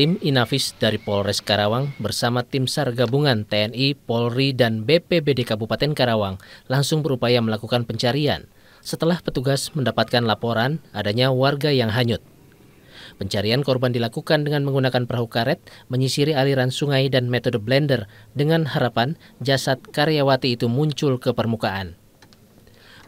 Tim Inavis dari Polres Karawang bersama tim SAR gabungan TNI, Polri, dan BPBD Kabupaten Karawang langsung berupaya melakukan pencarian setelah petugas mendapatkan laporan adanya warga yang hanyut. Pencarian korban dilakukan dengan menggunakan perahu karet, menyisiri aliran sungai dan metode blender dengan harapan jasad karyawati itu muncul ke permukaan.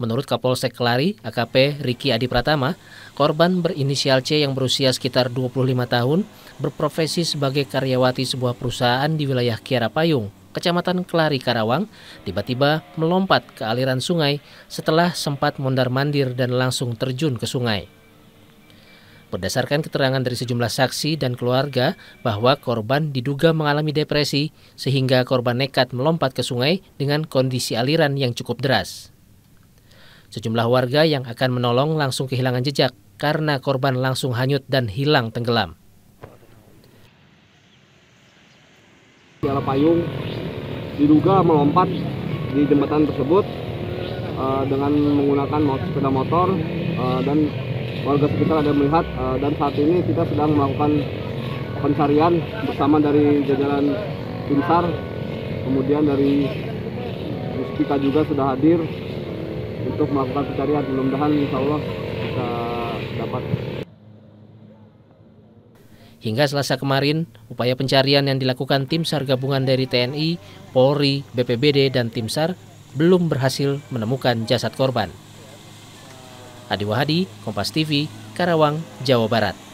Menurut Kapolsek Kelari, AKP Riki Adi Pratama, korban berinisial C yang berusia sekitar 25 tahun berprofesi sebagai karyawati sebuah perusahaan di wilayah Kiara Payung, Kecamatan Kelari, Karawang, tiba-tiba melompat ke aliran sungai setelah sempat mondar-mandir dan langsung terjun ke sungai. Berdasarkan keterangan dari sejumlah saksi dan keluarga bahwa korban diduga mengalami depresi sehingga korban nekat melompat ke sungai dengan kondisi aliran yang cukup deras. Sejumlah warga yang akan menolong langsung kehilangan jejak karena korban langsung hanyut dan hilang tenggelam. Piala payung diduga melompat di jembatan tersebut uh, dengan menggunakan sepeda motor uh, dan warga sekitar ada melihat uh, dan saat ini kita sedang melakukan pencarian bersama dari jajaran timsar kemudian dari Muspika juga sudah hadir untuk melakukan pencarian mudah-mudahan insya Allah bisa dapat Hingga selasa kemarin, upaya pencarian yang dilakukan tim SAR gabungan dari TNI, Polri, BPBD, dan tim SAR belum berhasil menemukan jasad korban. Adi Wahadi, Kompas TV, Karawang, Jawa Barat.